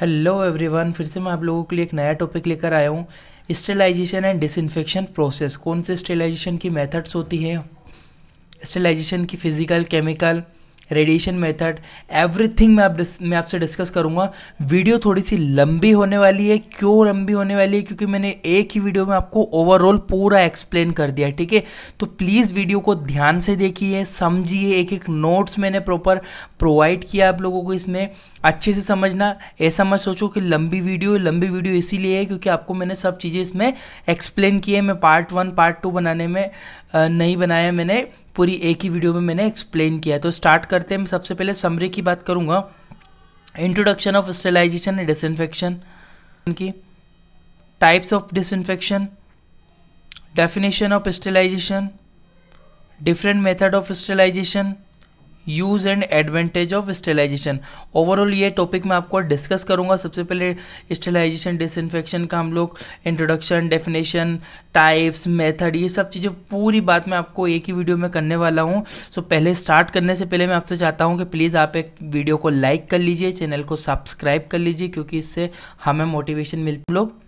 Hello everyone फिर से मैं आप लोगों के लिए एक नया टॉपिक लेकर आया हूँ स्टेलाइजेशन एंड डिसइनफेक्शन प्रोसेस कौन से स्टेलाइजेशन की मेथड्स होती है स्टेलाइजेशन की physical chemical radiation method everything मैं आप मैं आपसे डिस्कस करूँगा वीडियो थोड़ी सी लंबी होने वाली है क्यों लंबी होने वाली है क्योंकि मैंने एक ही वीडियो में आपको ओवरऑल पूरा एक्सप्लेन कर दिया ठीक है तो प्लीज़ वीडियो को ध्यान से देखिए समझिए एक एक नोट्स मैंने प्रॉपर प्रोवाइड किया आप लोगों को इसमें अच्छे से समझना ऐसा मत सोचो कि लंबी वीडियो लंबी वीडियो इसीलिए है क्योंकि आपको मैंने सब चीज़ें इसमें एक्सप्लेन किए मैं पार्ट वन पार्ट टू बनाने में नहीं बनाया मैंने पूरी एक ही वीडियो में मैंने एक्सप्लेन किया है तो स्टार्ट करते हैं मैं सबसे पहले समरी की बात करूँगा introduction of sterilisation and disinfection की types of disinfection definition of sterilisation different method of sterilisation use and advantage of sterilisation overall ये टॉपिक मैं आपको डिस्कस करूँगा सबसे पहले स्टेलाइजेशन डिसइनफेक्शन का हम लोग इंट्रोडक्शन डेफिनेशन टाइप्स मेथड ये सब चीज़ें पूरी बात मैं आपको एक ही वीडियो में करने वाला हूँ सो so, पहले स्टार्ट करने से पहले मैं आपसे चाहता हूँ कि प्लीज़ आप एक वीडियो को लाइक कर लीजिए चैनल को सब्सक्राइब कर लीजिए क्योंकि इससे हमें मोटिवेशन मिलती लोग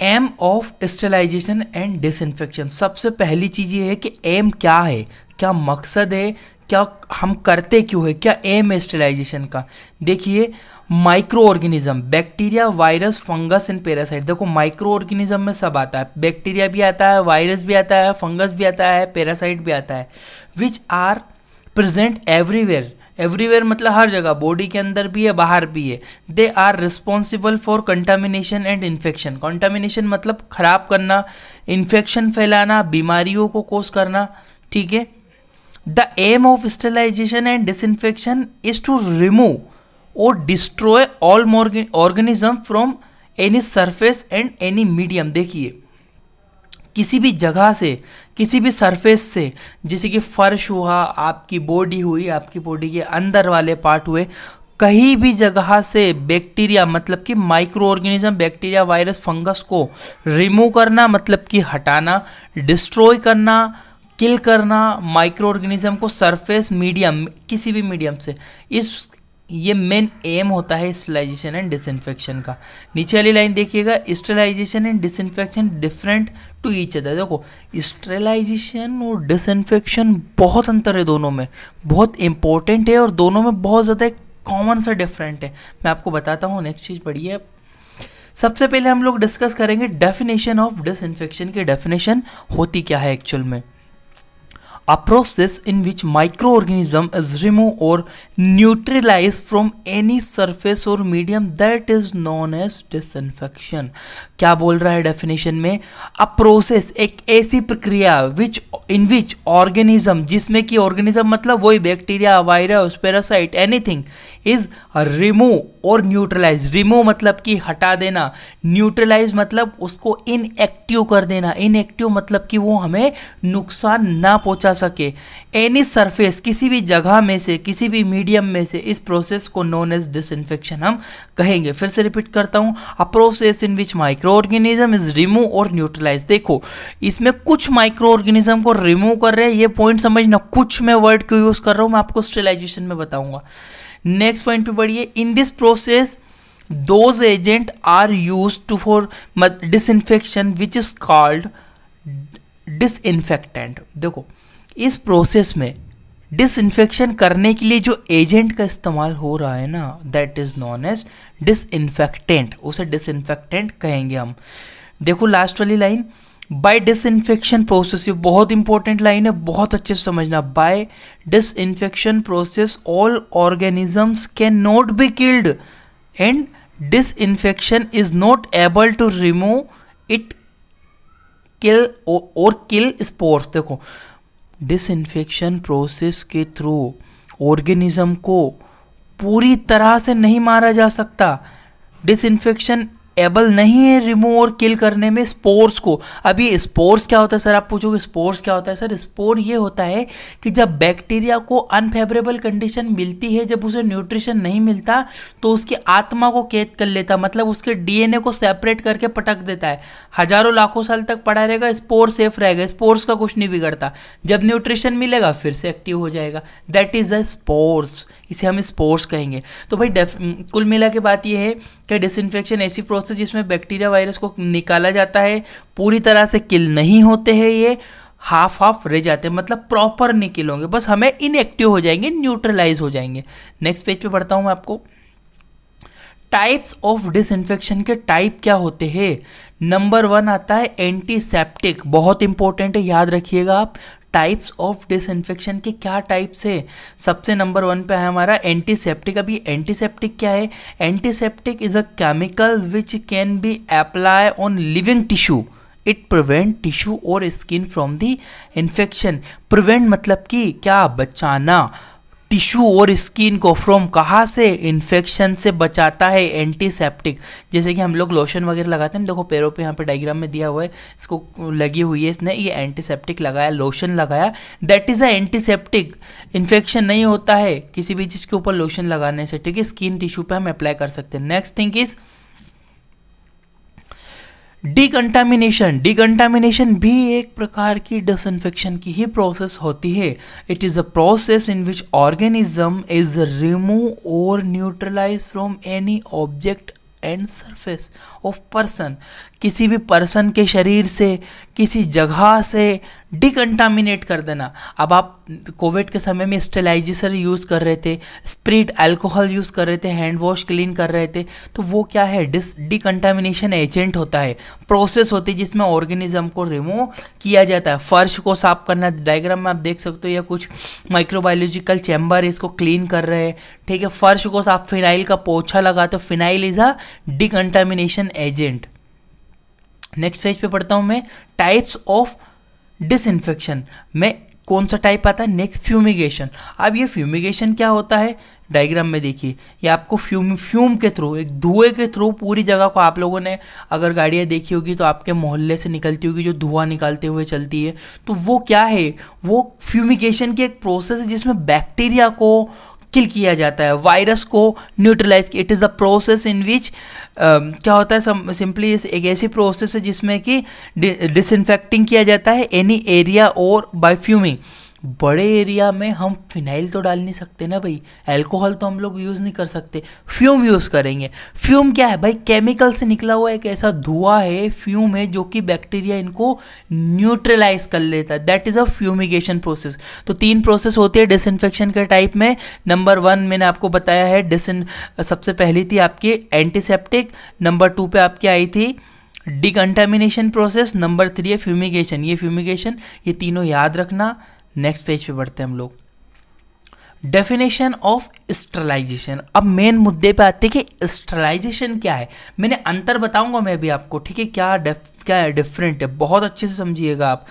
aim of sterilisation and disinfection सबसे पहली चीज़ ये है कि एम क्या है क्या मकसद है क्या हम करते क्यों है क्या एम है स्टेलाइजेशन का देखिए microorganism bacteria virus fungus and parasite देखो माइक्रो ऑर्गेनिज्म में सब आता है बैक्टीरिया भी आता है वायरस भी आता है फंगस भी आता है पैरासाइट भी आता है which are present everywhere everywhere मतलब हर जगह बॉडी के अंदर भी है बाहर भी है they are responsible for contamination and infection contamination मतलब खराब करना इन्फेक्शन फैलाना बीमारियों को कोस करना ठीक है aim of sterilisation and disinfection is to remove और destroy all organism from any surface and any medium देखिए किसी भी जगह से किसी भी सरफेस से जैसे कि फर्श हुआ आपकी बॉडी हुई आपकी बॉडी के अंदर वाले पार्ट हुए कहीं भी जगह से बैक्टीरिया मतलब कि microorganism bacteria virus fungus को रिमूव करना मतलब कि हटाना डिस्ट्रॉय करना किल करना माइक्रो ऑर्गेनिज्म को सरफेस मीडियम किसी भी मीडियम से इस ये मेन एम होता है स्टेलाइजेशन एंड डिसइनफेक्शन का नीचे वाली लाइन देखिएगा sterilisation and disinfection different to each other देखो स्टेलाइजेशन और डिसइनफेक्शन बहुत अंतर है दोनों में बहुत इंपॉर्टेंट है और दोनों में बहुत ज़्यादा कॉमन सा डिफरेंट है मैं आपको बताता हूँ नेक्स्ट चीज़ पढ़िए सबसे पहले हम लोग डिस्कस करेंगे डेफिनेशन ऑफ डिसइनफेक्शन की डेफिनेशन होती क्या है एक्चुअल में a process in which microorganism is removed or neutralized from any surface or medium that is known as disinfection क्या बोल रहा है डेफिनेशन में अ प्रोसेस एक ऐसी प्रक्रिया विच इन विच ऑर्गेनिज्म जिसमें कि ऑर्गेनिज्म मतलब वही bacteria virus parasite anything is remove और न्यूट्रलाइज रिमूव मतलब कि हटा देना न्यूट्रलाइज मतलब उसको इनएक्टिव कर देना इनएक्टिव मतलब कि वो हमें नुकसान ना पहुंचा सके एनी सरफेस किसी भी जगह में से किसी भी मीडियम में से इस प्रोसेस को नोन एज डिसइनफेक्शन हम कहेंगे फिर से रिपीट करता हूँ a process in which microorganism is remove और न्यूट्रलाइज देखो इसमें कुछ माइक्रो ऑर्गेनिज्म को रिमूव कर रहे हैं ये पॉइंट समझना कुछ मैं वर्ड क्यों यूज़ कर रहा हूँ मैं आपको स्टेलाइजेशन में बताऊँगा नेक्स्ट पॉइंट पर बढ़िए in this process those agent are use to for disinfection which is called disinfectant देखो इस प्रोसेस में डिसइंफेक्शन करने के लिए जो एजेंट का इस्तेमाल हो रहा है ना that is known as disinfectant उसे डिसइंफेक्टेंट कहेंगे हम देखो लास्ट वाली लाइन बाय डिसइंफेक्शन प्रोसेस ये बहुत इंपॉर्टेंट लाइन है बहुत अच्छे से समझना by disinfection process all organisms can not be killed and disinfection is not able to remove it kill और किल स्पोर्स देखो डिसइंफेक्शन प्रोसेस के थ्रू ऑर्गेनिज्म को पूरी तरह से नहीं मारा जा सकता डिसइंफेक्शन एबल नहीं है रिमूव और किल करने में स्पोर्स को अभी स्पोर्स क्या होता है सर आप पूछोगे स्पोर्स क्या होता है सर स्पोर ये होता है कि जब बैक्टीरिया को अनफेवरेबल कंडीशन मिलती है जब उसे न्यूट्रिशन नहीं मिलता तो उसकी आत्मा को कैद कर लेता मतलब उसके डीएनए को सेपरेट करके पटक देता है हजारों लाखों साल तक पड़ा रहेगा स्पोर सेफ रहेगा स्पोर्स का कुछ नहीं बिगड़ता जब न्यूट्रिशन मिलेगा फिर से एक्टिव हो जाएगा दैट इज़ अ स्पोर्स इसे हम स्पोर्स कहेंगे तो भाई कुल मिला के बात यह है कि डिसइनफेक्शन ऐसी प्रोसेस से जिसमें बैक्टीरिया वायरस को निकाला जाता है पूरी तरह से किल नहीं होते हैं ये हाफ हाफ रह जाते हैं मतलब प्रॉपर नहीं किल होंगे बस हमें इनएक्टिव हो जाएंगे न्यूट्रलाइज हो जाएंगे नेक्स्ट पेज पे पढ़ता हूँ मैं आपको टाइप्स ऑफ डिसइंफेक्शन के टाइप क्या होते हैं नंबर वन आता है एंटीसेप्टिक बहुत इंपॉर्टेंट है याद रखिएगा आप टाइप्स ऑफ डिसइंफेक्शन के क्या टाइप्स है सबसे नंबर वन पे है हमारा एंटीसेप्टिक अभी एंटीसेप्टिक क्या है antiseptic is a chemical which can be apply on living tissue it prevent tissue और skin from the infection prevent मतलब कि क्या बचाना टिश्यू और स्किन को फ्रॉम कहाँ से इन्फेक्शन से बचाता है एंटीसेप्टिक जैसे कि हम लोग लोशन वगैरह लगाते हैं देखो पैरों पे यहाँ पे डायग्राम में दिया हुआ है इसको लगी हुई है इसने ये एंटीसेप्टिक लगाया लोशन लगाया that is a antiseptic infection नहीं होता है किसी भी चीज़ के ऊपर लोशन लगाने से ठीक है स्किन टिश्यू पर हम अप्लाई कर सकते हैं next thing is decontamination decontamination भी एक प्रकार की डिसइंफेक्शन की ही प्रोसेस होती है it is a process in which organism is remove और neutralise from any object and surface of person किसी भी पर्सन के शरीर से किसी जगह से डिकन्टामिनेट कर देना अब आप कोविड के समय में स्टेलाइजेसर यूज़ कर रहे थे स्प्रिट अल्कोहल यूज़ कर रहे थे हैंड वॉश क्लीन कर रहे थे तो वो क्या है डिस डिकन्टामिनेशन एजेंट होता है प्रोसेस होती है जिसमें ऑर्गेनिज्म को रिमूव किया जाता है फर्श को साफ करना डायग्राम में आप देख सकते हो या कुछ माइक्रोबायोलॉजिकल चैम्बर इसको क्लीन कर रहे हैं ठीक है फर्श को साफ फिनाइल का पोछा लगाते हो phenyl is a decontamination agent next phase पे पढ़ता हूँ मैं टाइप्स ऑफ डिसइनफेक्शन में कौन सा टाइप आता है नेक्स्ट फ्यूमिगेशन अब ये फ्यूमिगेशन क्या होता है डायग्राम में देखिए ये आपको फ्यूम फ्यूम के थ्रू एक धुएं के थ्रू पूरी जगह को आप लोगों ने अगर गाड़ियाँ देखी होगी तो आपके मोहल्ले से निकलती होगी जो धुआं निकालते हुए चलती है तो वो क्या है वो फ्यूमिगेशन की एक प्रोसेस है जिसमें बैक्टीरिया को किल किया जाता है वायरस को neutralise it is the process in which क्या होता है सिंपली एक ऐसी प्रोसेस है जिसमें कि डिसइनफेक्टिंग किया जाता है एनी एरिया और बाय फ्यूमिंग बड़े एरिया में हम फिनाइल तो डाल नहीं सकते ना भाई अल्कोहल तो हम लोग यूज़ नहीं कर सकते फ्यूम यूज़ करेंगे फ्यूम क्या है भाई केमिकल से निकला हुआ एक ऐसा धुआं है फ्यूम है जो कि बैक्टीरिया इनको न्यूट्रलाइज कर लेता है that is a fumigation process तो तीन प्रोसेस होती है डिसइनफेक्शन के टाइप में नंबर वन मैंने आपको बताया है डिसन सबसे पहली थी आपकी एंटीसेप्टिक नंबर टू पर आपकी आई थी डिकन्टामिनेशन प्रोसेस नंबर थ्री है फ्यूमिगेशन ये फ्यूमिगेशन ये तीनों याद रखना नेक्स्ट पेज पे बढ़ते हैं हम लोग डेफिनेशन ऑफ स्टरलाइजेशन अब मेन मुद्दे पे आते हैं कि स्टरलाइजेशन क्या है मैंने अंतर बताऊंगा मैं भी आपको ठीक है क्या डिफ क्या है डिफरेंट है बहुत अच्छे से समझिएगा आप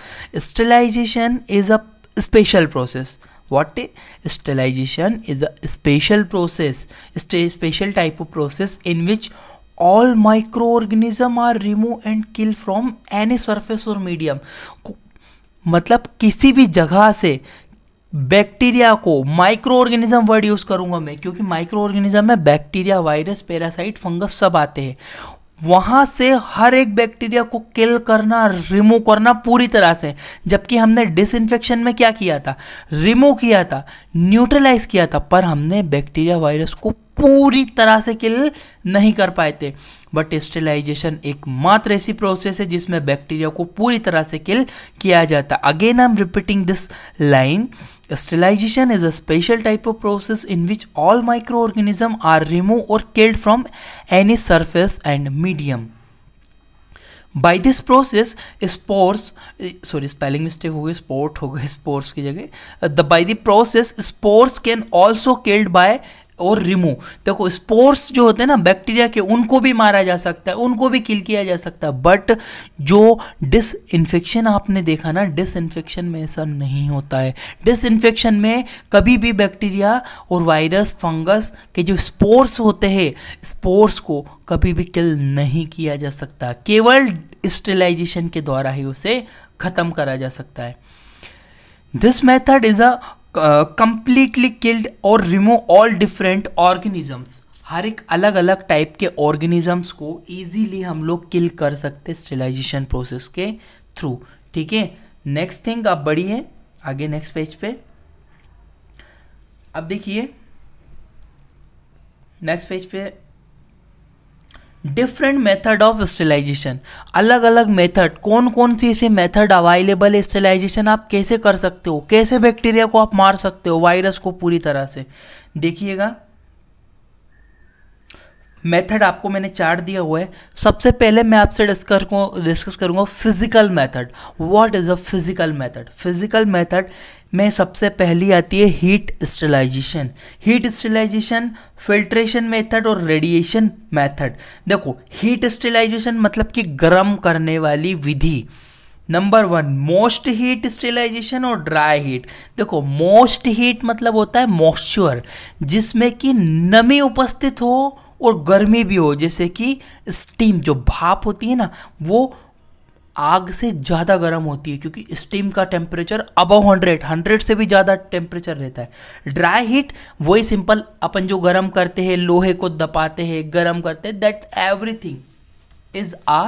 sterilisation is a special process what sterilisation is a special process special type of process in which all microorganism are remove and kill from any surface और मीडियम मतलब किसी भी जगह से बैक्टीरिया को माइक्रो ऑर्गेनिज्म वर्ड यूज़ करूँगा मैं क्योंकि माइक्रो ऑर्गेनिज्म में बैक्टीरिया वायरस पैरासाइट फंगस सब आते हैं वहाँ से हर एक बैक्टीरिया को किल करना रिमूव करना पूरी तरह से जबकि हमने डिसइंफेक्शन में क्या किया था रिमूव किया था न्यूट्रलाइज किया था पर हमने बैक्टीरिया वायरस को पूरी तरह से किल नहीं कर पाए थे बट स्टेलाइजेशन मात्र ऐसी प्रोसेस है जिसमें बैक्टीरिया को पूरी तरह से किल किया जाता है again I am repeating this line sterilisation is a special type of process in which all microorganism are remove और killed from any surface and medium by this process spores sorry spelling mistake हो गई sport हो गए sports की जगह the by the process sports can also killed by और remove देखो spores जो होते हैं ना बैक्टीरिया के उनको भी मारा जा सकता है उनको भी किल किया जा सकता है बट जो डिस इन्फेक्शन आपने देखा ना डिस इन्फेक्शन में ऐसा नहीं होता है डिस इन्फेक्शन में कभी भी बैक्टीरिया और वायरस फंगस के जो स्पोर्स होते हैं स्पोर्स को कभी भी किल नहीं किया जा सकता केवल स्टेलाइजेशन के द्वारा ही उसे ख़त्म करा जा सकता है this method is a completely killed और रिमूव ऑल डिफरेंट ऑर्गेनिजम्स हर एक अलग अलग टाइप के ऑर्गेनिजम्स को ईजीली हम लोग किल कर सकते स्टेलाइजेशन प्रोसेस के थ्रू ठीक है नेक्स्ट थिंग आप बढ़िए आगे नेक्स्ट पेज पे अब देखिए नेक्स्ट पेज पे डिफरेंट मेथड ऑफ स्टेलाइजेशन अलग अलग मेथड कौन कौन सी ऐसे मेथड अवेलेबल है स्टेलाइजेशन आप कैसे कर सकते हो कैसे बैक्टीरिया को आप मार सकते हो वायरस को पूरी तरह से देखिएगा मेथड आपको मैंने चार दिया हुआ है सबसे पहले मैं आपसे डिस्कस डिस्कस करूँगा physical method what is a physical method physical method में सबसे पहली आती है heat sterilisation heat sterilisation filtration method और रेडिएशन मेथड देखो हीट स्टेलाइजेशन मतलब कि गर्म करने वाली विधि number one moist heat sterilisation और ड्राई हीट देखो मोस्ट हीट मतलब होता है मॉइस्चर जिसमें कि नमी उपस्थित हो और गर्मी भी हो जैसे कि स्टीम जो भाप होती है ना वो आग से ज़्यादा गर्म होती है क्योंकि स्टीम का टेम्परेचर अबव हंड्रेड हंड्रेड से भी ज़्यादा टेम्परेचर रहता है ड्राई हीट वही सिंपल अपन जो गर्म करते हैं लोहे को दबाते हैं गर्म करते हैं that everything is a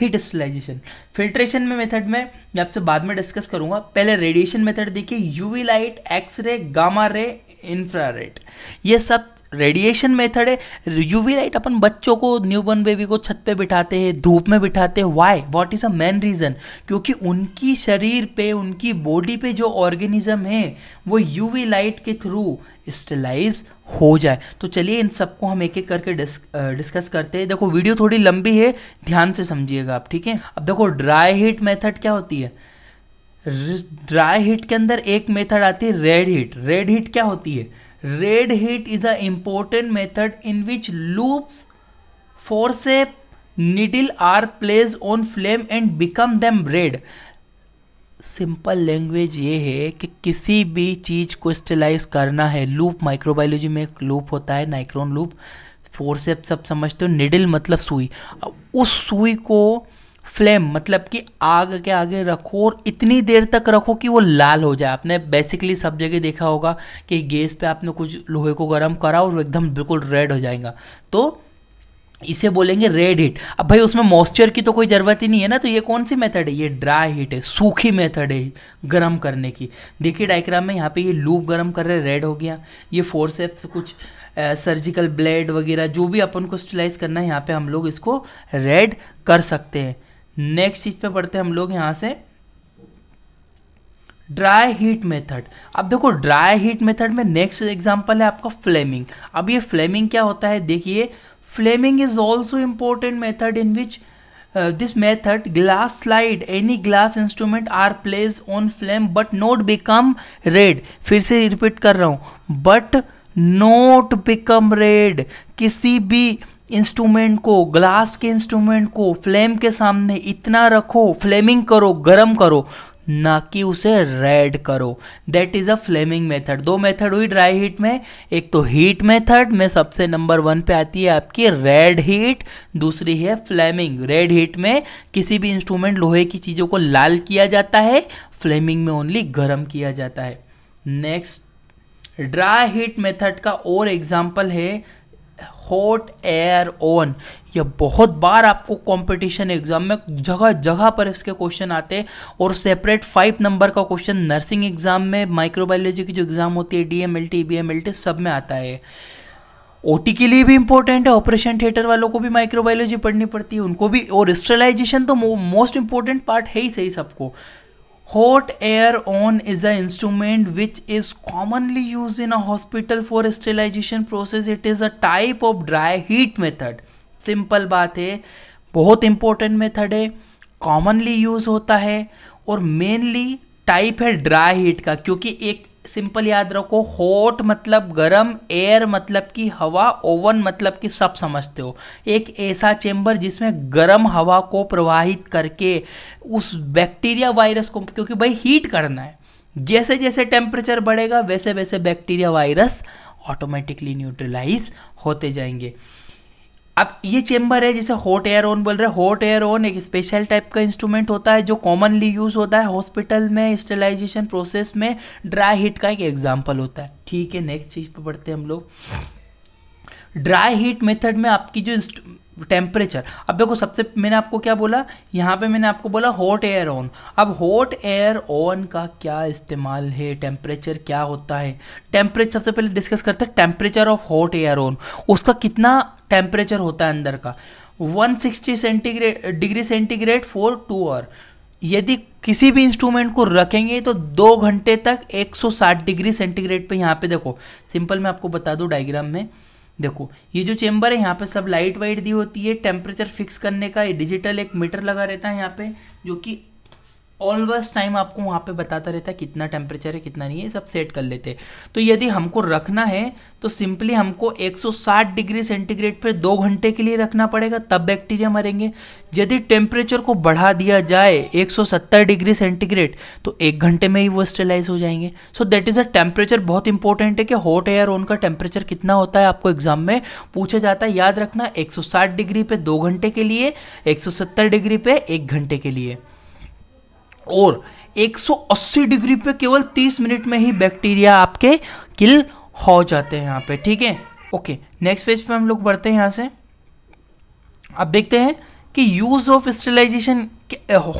heat sterilisation filtration में मेथड में मैं आपसे बाद में डिस्कस करूंगा पहले रेडिएशन मेथड देखिए UV light X-ray gamma ray infrared ये सब रेडिएशन मेथड है यूवी लाइट अपन बच्चों को न्यू बॉर्न बेबी को छत पे बिठाते हैं धूप में बिठाते हैं why what is a main reason क्योंकि उनकी शरीर पे उनकी बॉडी पे जो ऑर्गेनिज्म है वो यूवी लाइट के थ्रू स्टेलाइज हो जाए तो चलिए इन सबको हम एक एक करके डिस्क, डिस्कस करते हैं देखो वीडियो थोड़ी लंबी है ध्यान से समझिएगा आप ठीक है अब देखो ड्राई हीट मेथड क्या होती है ड्राई हीट के अंदर एक मेथड आती है रेड हीट रेड हीट क्या होती है red heat is a important method in which loops forceps needle are place on flame and become them red simple language ये है कि किसी भी चीज़ को स्टेलाइज करना है लूप माइक्रोबायोलॉजी में एक लूप होता है नाइक्रोन लूप फोरसेप सब समझते हो निडिल मतलब सुई उस सुई को फ्लेम मतलब कि आग के आगे रखो और इतनी देर तक रखो कि वो लाल हो जाए आपने बेसिकली सब जगह देखा होगा कि गैस पे आपने कुछ लोहे को गर्म करा और एकदम बिल्कुल रेड हो जाएगा तो इसे बोलेंगे रेड हीट अब भाई उसमें मॉइस्चर की तो कोई ज़रूरत ही नहीं है ना तो ये कौन सी मेथड है ये ड्राई हीट है सूखी मेथड है गर्म करने की देखिए डायग्राम में यहाँ पे ये लूप गर्म कर रहे रेड हो गया ये फोरसेप्स कुछ सर्जिकल ब्लेड वगैरह जो भी अपन को स्टिलाइज करना है यहाँ पे हम लोग इसको रेड कर सकते हैं नेक्स्ट चीज़ पे पढ़ते हैं हम लोग यहां से ड्राई हीट मेथड अब देखो ड्राई हीट मेथड में नेक्स्ट एग्जांपल है आपका फ्लेमिंग अब ये फ्लेमिंग क्या होता है देखिए flaming is also important method in which this method glass slide any glass instrument are place on flame but not become red फिर से रिपीट कर रहा हूँ बट नोट बिकम रेड किसी भी इंस्ट्रूमेंट को ग्लास के इंस्ट्रूमेंट को फ्लेम के सामने इतना रखो फ्लेमिंग करो गरम करो ना कि उसे रेड करो that is a flaming method दो मेथड हुई ड्राई हीट में एक तो हीट मेथड में सबसे नंबर वन पे आती है आपकी रेड हीट दूसरी है फ्लेमिंग रेड हीट में किसी भी इंस्ट्रूमेंट लोहे की चीज़ों को लाल किया जाता है फ्लेमिंग में ओनली गर्म किया जाता है नेक्स्ट ड्राई हीट मेथड का और एग्जाम्पल है हॉट एयर ओवन ये बहुत बार आपको कंपटीशन एग्जाम में जगह जगह पर इसके क्वेश्चन आते हैं और सेपरेट फाइव नंबर का क्वेश्चन नर्सिंग एग्जाम में माइक्रोबायोलॉजी की जो एग्ज़ाम होती है डीएमएलटी बीएमएलटी सब में आता है ओटी के लिए भी इंपॉर्टेंट है ऑपरेशन थिएटर वालों को भी माइक्रोबायोलॉजी पढ़नी पड़ती है उनको भी और स्टेलाइजेशन तो मोस्ट इंपॉर्टेंट पार्ट है ही सही सबको Hot air on is an instrument which is commonly used in a hospital for sterilization process. It is a type of dry heat method. Simple बात है बहुत इंपॉर्टेंट मेथड है commonly use होता है और मेनली टाइप है dry heat का क्योंकि एक सिंपल याद रखो हॉट मतलब गरम एयर मतलब कि हवा ओवन मतलब कि सब समझते हो एक ऐसा चेंबर जिसमें गरम हवा को प्रवाहित करके उस बैक्टीरिया वायरस को क्योंकि भाई हीट करना है जैसे जैसे टेम्परेचर बढ़ेगा वैसे वैसे बैक्टीरिया वायरस ऑटोमेटिकली न्यूट्रलाइज होते जाएंगे अब ये चेम्बर है जिसे हॉट एयर ऑन बोल रहे हैं हॉट एयर ऑन एक स्पेशल टाइप का इंस्ट्रूमेंट होता है जो कॉमनली यूज़ होता है हॉस्पिटल में स्टेलाइजेशन प्रोसेस में ड्राई हीट का एक एग्जाम्पल होता है ठीक है नेक्स्ट चीज़ पर पढ़ते हैं हम लोग ड्राई हीट मेथड में आपकी जो टेम्परेचर अब देखो सबसे मैंने आपको क्या बोला यहाँ पे मैंने आपको बोला हॉट एयर ऑन अब हॉट एयर ऑन का क्या इस्तेमाल है टेम्परेचर क्या होता है टेम्परेचर सबसे पहले डिस्कस करते हैं temperature of hot air oven उसका कितना टेम्परेचर होता है अंदर का 160 centigrade degree centigrade for two hour यदि किसी भी इंस्ट्रूमेंट को रखेंगे तो दो घंटे तक 160 डिग्री सेंटीग्रेड पे यहाँ पे देखो सिंपल मैं आपको बता दूँ डायग्राम में देखो ये जो चेम्बर है यहाँ पे सब लाइट वाइट दी होती है टेम्परेचर फिक्स करने का डिजिटल एक मीटर लगा रहता है यहाँ पे जो कि ऑलवर्स टाइम आपको वहाँ पे बताता रहता है कितना टेम्परेचर है कितना नहीं है सब सेट कर लेते तो यदि हमको रखना है तो सिंपली हमको 160 डिग्री सेंटीग्रेड पर दो घंटे के लिए रखना पड़ेगा तब बैक्टीरिया मरेंगे यदि टेम्परेचर को बढ़ा दिया जाए 170 डिग्री सेंटीग्रेड तो एक घंटे में ही वो स्टेलाइज हो जाएंगे so that is a temperature बहुत इंपॉर्टेंट है कि हॉट एयर उनका टेम्परेचर कितना होता है आपको एग्जाम में पूछा जाता है याद रखना एक डिग्री पे दो घंटे के लिए एक डिग्री पे एक घंटे के लिए और 180 डिग्री पे केवल 30 मिनट में ही बैक्टीरिया आपके किल हो जाते हैं यहाँ पे ठीक है ओके नेक्स्ट पेज पे हम लोग बढ़ते हैं यहाँ से अब देखते हैं कि use of sterilisation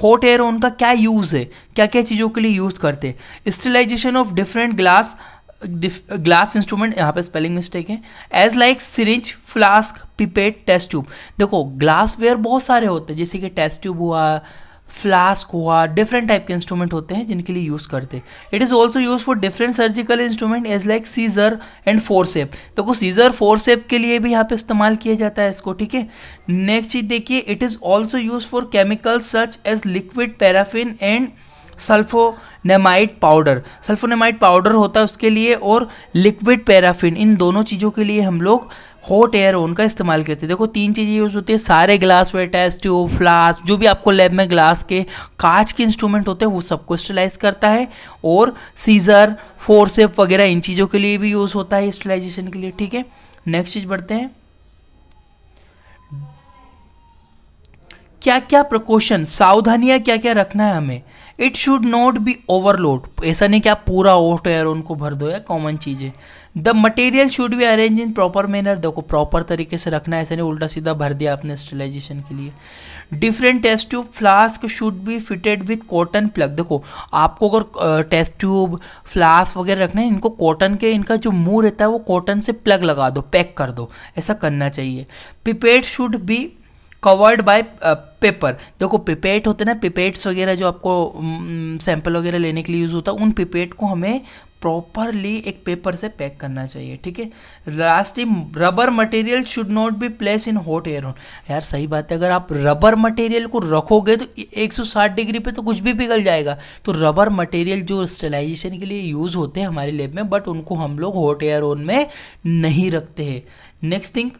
hot air उनका क्या यूज़ है क्या क्या चीज़ों के लिए यूज़ करते हैं sterilisation of different glass glass instrument यहाँ पे स्पेलिंग मिस्टेक है as like syringe flask pipette test tube देखो ग्लासवेयर बहुत सारे होते हैं जैसे कि टेस्ट ट्यूब हुआ फ्लास्क हुआ डिफरेंट टाइप के इंस्ट्रूमेंट होते हैं जिनके लिए यूज़ करते हैं it is also use for different surgical instrument as like scissor and forceps देखो सीजर फोरसेप के लिए भी यहाँ पे इस्तेमाल किया जाता है इसको ठीक है नेक्स्ट चीज़ देखिए it is also use for chemical सर्च as liquid paraffin and sulphonamide powder sulphonamide powder होता है उसके लिए और लिक्विड पैराफिन इन दोनों चीज़ों के लिए हम लोग हॉट एयर उनका इस्तेमाल करते हैं देखो तीन चीज़ें यूज़ होती है सारे glass ware test tube flask जो भी आपको लैब में ग्लास के कांच के इंस्ट्रूमेंट होते हैं वो सबको स्टेलाइज करता है और सीज़र फोरसेप वगैरह इन चीज़ों के लिए भी यूज़ होता है स्टेलाइजेशन के लिए ठीक है नेक्स्ट चीज़ बढ़ते हैं क्या क्या प्रकोशन सावधानियाँ क्या क्या रखना है हमें it should not be overload ऐसा नहीं कि आप पूरा ओट एयर उनको भर दो या कॉमन चीज़ है the material should be arrange in proper manner देखो प्रॉपर तरीके से रखना है ऐसे नहीं उल्टा सीधा भर दिया आपने स्टेलाइजेशन के लिए different test tube flask should be fitted with cotton plug देखो आपको अगर टेस्ट ट्यूब फ्लास्क वगैरह रखना है इनको कॉटन के इनका जो मुँह रहता है वो कॉटन से प्लग लगा दो पैक कर दो ऐसा करना चाहिए pipette should be covered by paper देखो पिपेट होते हैं ना पिपेट्स वगैरह जो आपको सैंपल वगैरह लेने के लिए यूज़ होता है उन पिपेट को हमें प्रॉपरली एक पेपर से पैक करना चाहिए ठीक है last rubber material should not be place in hot air यार सही बात है अगर आप रबर मटेरियल को रखोगे तो 160 डिग्री पे तो कुछ भी पिघल जाएगा तो रबर मटेरियल जो स्टेलाइजेशन के लिए यूज़ होते हैं हमारे लेब में बट उनको हम लोग हॉट एयर ओन में नहीं रखते हैं नेक्स्ट थिंग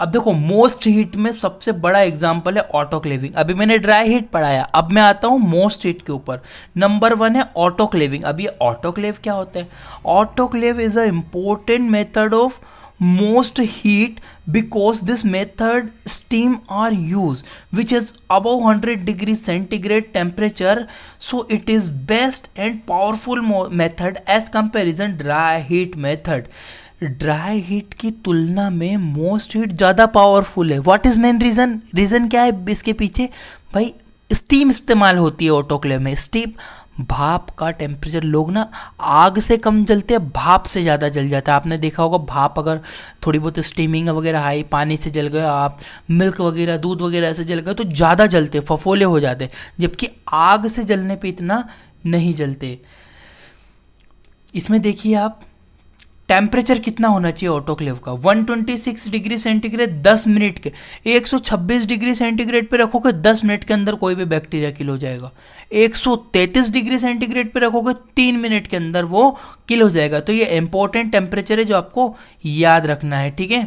अब देखो मोस्ट हीट में सबसे बड़ा एग्जाम्पल है ऑटोक्लेविंग अभी मैंने ड्राई हीट पढ़ाया अब मैं आता हूँ मोस्ट हीट के ऊपर नंबर वन है ऑटोक्लेविंग अब ये ऑटोक्लेव क्या होता है autoclave is a important method of moist heat because this method steam are use which is above hundred degree centigrade temperature so it is best and powerful method as comparison dry heat method dry heat की तुलना में moist heat ज़्यादा powerful है what is main reason reason क्या है इसके पीछे भाई स्टीम इस्तेमाल होती है ऑटोक्लेव में स्टीम भाप का टेम्परेचर लोग ना आग से कम जलते हैं भाप से ज़्यादा जल जाता है आपने देखा होगा भाप अगर थोड़ी बहुत स्टीमिंग वगैरह हाई पानी से जल गए आप मिल्क वगैरह दूध वगैरह से जल गए तो ज़्यादा जलते फफोले हो जाते जबकि आग से जलने पर इतना नहीं जलते इसमें देखिए आप टेम्परेचर कितना होना चाहिए ऑटोक्लेव का 126 डिग्री सेंटीग्रेड 10 मिनट के 126 डिग्री सेंटीग्रेड पे रखोगे 10 मिनट के अंदर कोई भी बैक्टीरिया किल हो जाएगा 133 डिग्री सेंटीग्रेड पे रखोगे 3 मिनट के अंदर वो किल हो जाएगा तो ये इंपॉर्टेंट टेम्परेचर है जो आपको याद रखना है ठीक है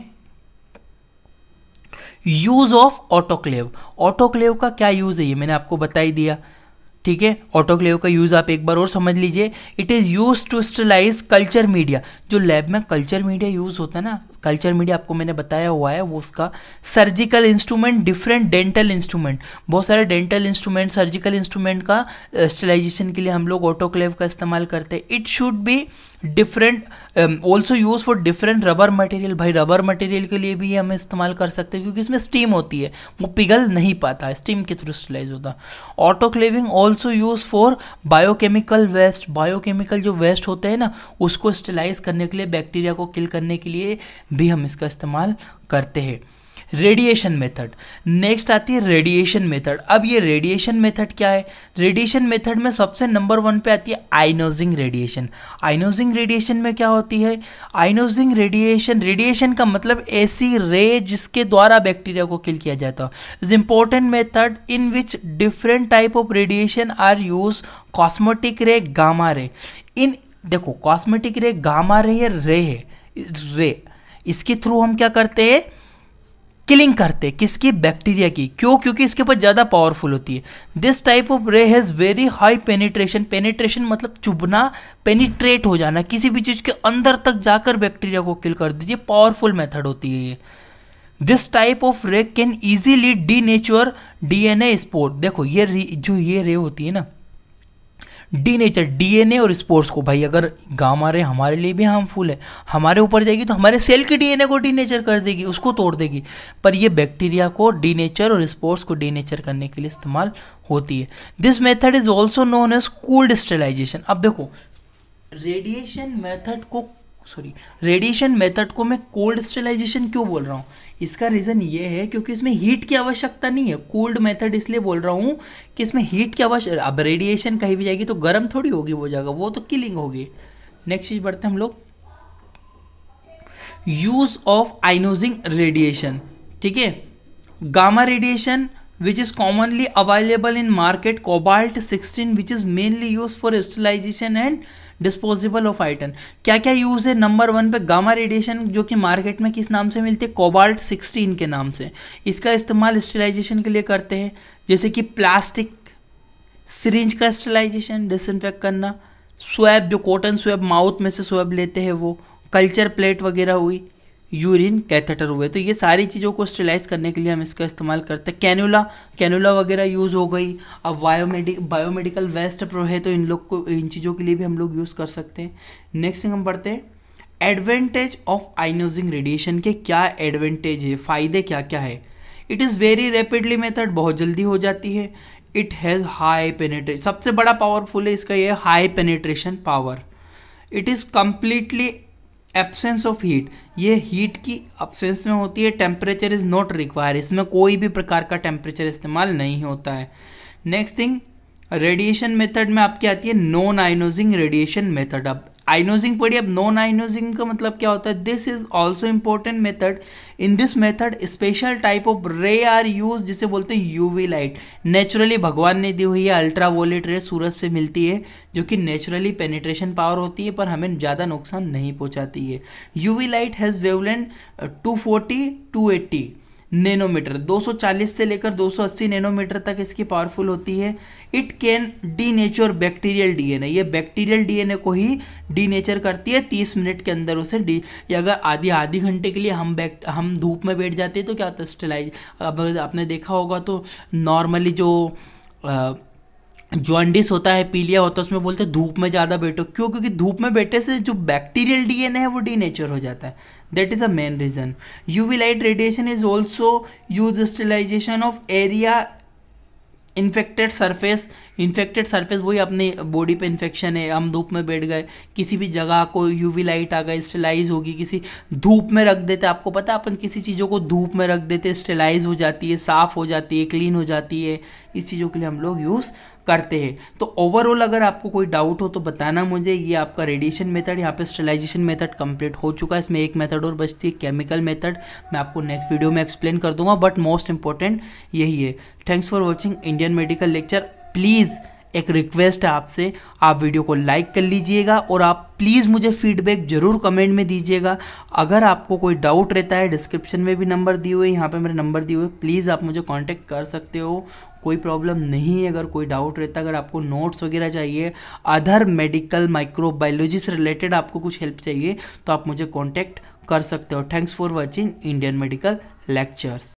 यूज़ ऑफ ऑटोक्लेव ऑटोक्लेव का क्या यूज़ है ये मैंने आपको बताई दिया ठीक है ऑटोक्लेव का यूज़ आप एक बार और समझ लीजिए it is use to sterilise culture media जो लैब में कल्चर मीडिया यूज़ होता है ना कल्चर मीडिया आपको मैंने बताया हुआ है वो उसका surgical instrument different dental instrument बहुत सारे डेंटल इंस्ट्रूमेंट सर्जिकल इंस्ट्रूमेंट का स्टेलाइजेशन के लिए हम लोग ऑटोक्लेव का इस्तेमाल करते हैं it should be different also use for different rubber material भाई रबर मटेरियल के लिए भी हम इस्तेमाल कर सकते हैं क्योंकि इसमें स्टीम होती है वो पिघल नहीं पाता स्टीम के थ्रू स्टेलाइज होता autoclaving also use for biochemical waste biochemical जो वेस्ट होते हैं ना उसको स्टेलाइज करने के लिए बैक्टीरिया को किल करने के लिए भी हम इसका इस्तेमाल करते हैं रेडिएशन मेथड नेक्स्ट आती है रेडिएशन मेथड अब ये रेडिएशन मेथड क्या है रेडिएशन मेथड में सबसे नंबर वन पे आती है आइनोजिंग रेडिएशन आइनोजिंग रेडिएशन में क्या होती है आइनोजिंग रेडिएशन रेडिएशन का मतलब ऐसी रे जिसके द्वारा बैक्टीरिया को किल किया जाता है is important method in which different type of radiation are use cosmetic ray gamma ray इन देखो कॉस्मेटिक रे गामा रे ये रे है रे इसके थ्रू हम क्या करते हैं किलिंग करते हैं किसकी बैक्टीरिया की क्यों क्योंकि इसके ऊपर ज़्यादा पावरफुल होती है this type of ray has very high penetration penetration मतलब चुभना पेनिट्रेट हो जाना किसी भी चीज़ के अंदर तक जाकर बैक्टीरिया को किल कर दीजिए पावरफुल मेथड होती है ये this type of ray can easily denature D N A spore देखो ये जो ये रे होती है ना डी नेचर डीएनए और स्पोर्ट्स को भाई अगर गामा रे हमारे लिए भी हार्मफुल है हमारे ऊपर जाएगी तो हमारे सेल के डीएनए को डी नेचर कर देगी उसको तोड़ देगी पर यह बैक्टीरिया को डी नेचर और स्पोर्ट्स को डी नेचर करने के लिए इस्तेमाल होती है this method is also known as cold sterilisation अब देखो रेडिएशन मेथड को सॉरी रेडिएशन मेथड को मैं कोल्ड स्टेलाइजेशन क्यों बोल रहा हूँ इसका रीज़न ये है क्योंकि इसमें हीट की आवश्यकता नहीं है कोल्ड मेथड इसलिए बोल रहा हूँ कि इसमें हीट की आवश्यकता अब रेडिएशन कहीं भी जाएगी तो गर्म थोड़ी होगी वो जगह वो तो किलिंग होगी नेक्स्ट चीज़ बढ़ते हम लोग यूज़ ऑफ आइनोजिंग रेडिएशन ठीक है gamma radiation which is commonly available in market cobalt sixteen which is mainly use for sterilisation and disposable of item क्या क्या यूज़ है नंबर वन पे गामा रेडिएशन जो कि मार्केट में किस नाम से मिलती है कोबाल्ट सिक्सटीन के नाम से इसका इस्तेमाल स्टेलाइजेशन के लिए करते हैं जैसे कि प्लास्टिक सिरिंज का स्टेलाइजेशन डिसइनफेक्ट करना स्वैब जो कॉटन स्वैब माउथ में से स्वैब लेते हैं वो कल्चर प्लेट वगैरह हुई यूरिन कैथेटर हुए तो ये सारी चीज़ों को स्टेलाइज करने के लिए हम इसका इस्तेमाल करते हैं कैनुला कैनुला वगैरह यूज़ हो गई अब बायोमेडिक बायोमेडिकल वेस्ट प्रो है तो इन लोग को इन चीज़ों के लिए भी हम लोग यूज़ कर सकते हैं नेक्स्ट हम पढ़ते हैं एडवेंटेज ऑफ आइनोजिंग रेडिएशन के क्या एडवांटेज है फ़ायदे क्या क्या है it is very rapidly method बहुत जल्दी हो जाती है इट हैज़ हाई पेनेट्रेशन सबसे बड़ा पावरफुल है इसका ये high penetration power it is completely absence of heat ये हीट की एब्सेंस में होती है टेम्परेचर इज़ नॉट रिक्वायर इसमें कोई भी प्रकार का टेम्परेचर इस्तेमाल नहीं होता है नेक्स्ट थिंग रेडिएशन मेथड में आपकी आती है नॉन आइनोजिंग रेडिएशन मेथड अब आइनोजिंग पढ़ी अब नॉन आइनोजिंग का मतलब क्या होता है this is also important method in this method special type of ray are use जिसे बोलते हैं यूवी लाइट नेचुरली भगवान ने दी हुई है अल्ट्रा वोलेट रे सूरज से मिलती है जो कि नेचुरली पेनिट्रेशन पावर होती है पर हमें ज़्यादा नुकसान नहीं पहुँचाती है UV light has wavelength two forty to eighty nanometre 240 से लेकर 280 नैनोमीटर तक इसकी पावरफुल होती है it can denature bacterial DNA ये बैक्टीरियल डीएनए को ही डी नेचर करती है 30 मिनट के अंदर उसे डी अगर आधी आधी घंटे के लिए हम बैक हम धूप में बैठ जाते हैं तो क्या होता है स्टेलाइज अब आपने देखा होगा तो नॉर्मली जो आ, जॉन्डिस होता है पीलिया होता है उसमें बोलते हैं धूप में ज़्यादा बैठो क्यों क्योंकि धूप में बैठे से जो बैक्टीरियल डीएनए है वो डी नेचर हो जाता है that is a main reason UV light radiation is also use sterilisation of area infected surface infected surface वही अपने बॉडी पे इन्फेक्शन है हम धूप में बैठ गए किसी भी जगह को यूवी लाइट आ गई स्टेलाइज होगी किसी धूप में रख देते आपको पता अपन किसी चीज़ों को धूप में रख देते स्टेलाइज हो जाती है साफ़ हो जाती है क्लीन हो जाती है इस चीज़ों के लिए हम लोग यूज़ करते हैं तो ओवरऑल अगर आपको कोई डाउट हो तो बताना मुझे ये आपका रेडिएशन मेथड यहाँ पे स्टेलाइजेशन मेथड कंप्लीट हो चुका है इसमें एक मेथड और बचती है केमिकल मेथड मैं आपको नेक्स्ट वीडियो में एक्सप्लेन कर दूंगा बट मोस्ट इंपॉर्टेंट यही है thanks for watching Indian medical lecture please एक रिक्वेस्ट है आपसे आप वीडियो को लाइक कर लीजिएगा और आप प्लीज़ मुझे फीडबैक ज़रूर कमेंट में दीजिएगा अगर आपको कोई डाउट रहता है डिस्क्रिप्शन में भी नंबर दिए हुए यहाँ पे मेरे नंबर दिए हुए प्लीज़ आप मुझे कांटेक्ट कर सकते हो कोई प्रॉब्लम नहीं है अगर कोई डाउट रहता है अगर आपको नोट्स वगैरह चाहिए अदर मेडिकल माइक्रोबायोलॉजी से रिलेटेड आपको कुछ हेल्प चाहिए तो आप मुझे कॉन्टैक्ट कर सकते हो thanks for watching Indian medical lectures